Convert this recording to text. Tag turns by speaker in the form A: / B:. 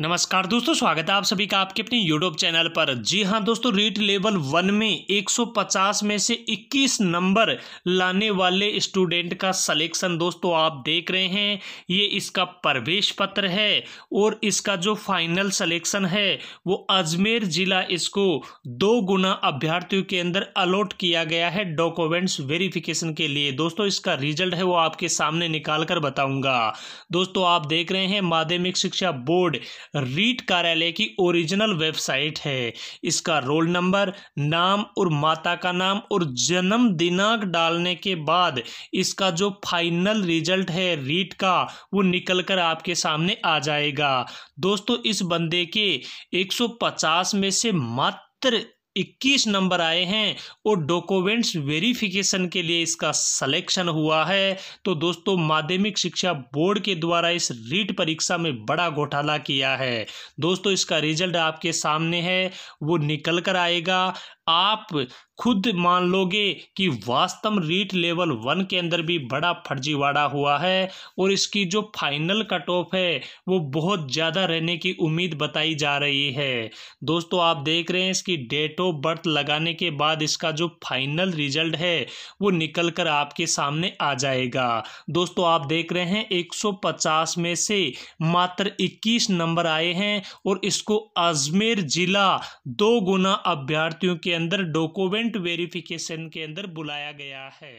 A: नमस्कार दोस्तों स्वागत है आप सभी का आपके अपने यूट्यूब चैनल पर जी हाँ दोस्तों रीट लेवल वन में 150 में से 21 नंबर लाने वाले स्टूडेंट का सलेक्शन दोस्तों आप देख रहे हैं ये इसका प्रवेश पत्र है और इसका जो फाइनल सलेक्शन है वो अजमेर जिला इसको दो गुना अभ्यर्थियों के अंदर अलॉट किया गया है डॉक्यूमेंट्स वेरिफिकेशन के लिए दोस्तों इसका रिजल्ट है वो आपके सामने निकाल कर बताऊंगा दोस्तों आप देख रहे हैं माध्यमिक शिक्षा बोर्ड रीट कार्यालय की ओरिजिनल वेबसाइट है इसका रोल नंबर नाम और माता का नाम और जन्म दिनांक डालने के बाद इसका जो फाइनल रिजल्ट है रीट का वो निकल कर आपके सामने आ जाएगा दोस्तों इस बंदे के 150 में से मात्र इक्कीस नंबर आए हैं और डॉक्यूमेंट्स वेरिफिकेशन के लिए इसका सिलेक्शन हुआ है तो दोस्तों माध्यमिक शिक्षा बोर्ड के द्वारा इस रीट परीक्षा में बड़ा घोटाला किया है दोस्तों इसका रिजल्ट आपके सामने है वो निकल कर आएगा आप खुद मान लोगे कि वास्तव रीट लेवल वन के अंदर भी बड़ा फर्जीवाड़ा हुआ है और इसकी जो फाइनल कट ऑफ है वो बहुत ज़्यादा रहने की उम्मीद बताई जा रही है दोस्तों आप देख रहे हैं इसकी डेट ऑफ बर्थ लगाने के बाद इसका जो फाइनल रिजल्ट है वो निकल कर आपके सामने आ जाएगा दोस्तों आप देख रहे हैं एक में से मात्र इक्कीस नंबर आए हैं और इसको अजमेर जिला दो गुना अभ्यर्थियों के अंदर डॉक्यूमेंट वेरिफिकेशन के अंदर बुलाया गया है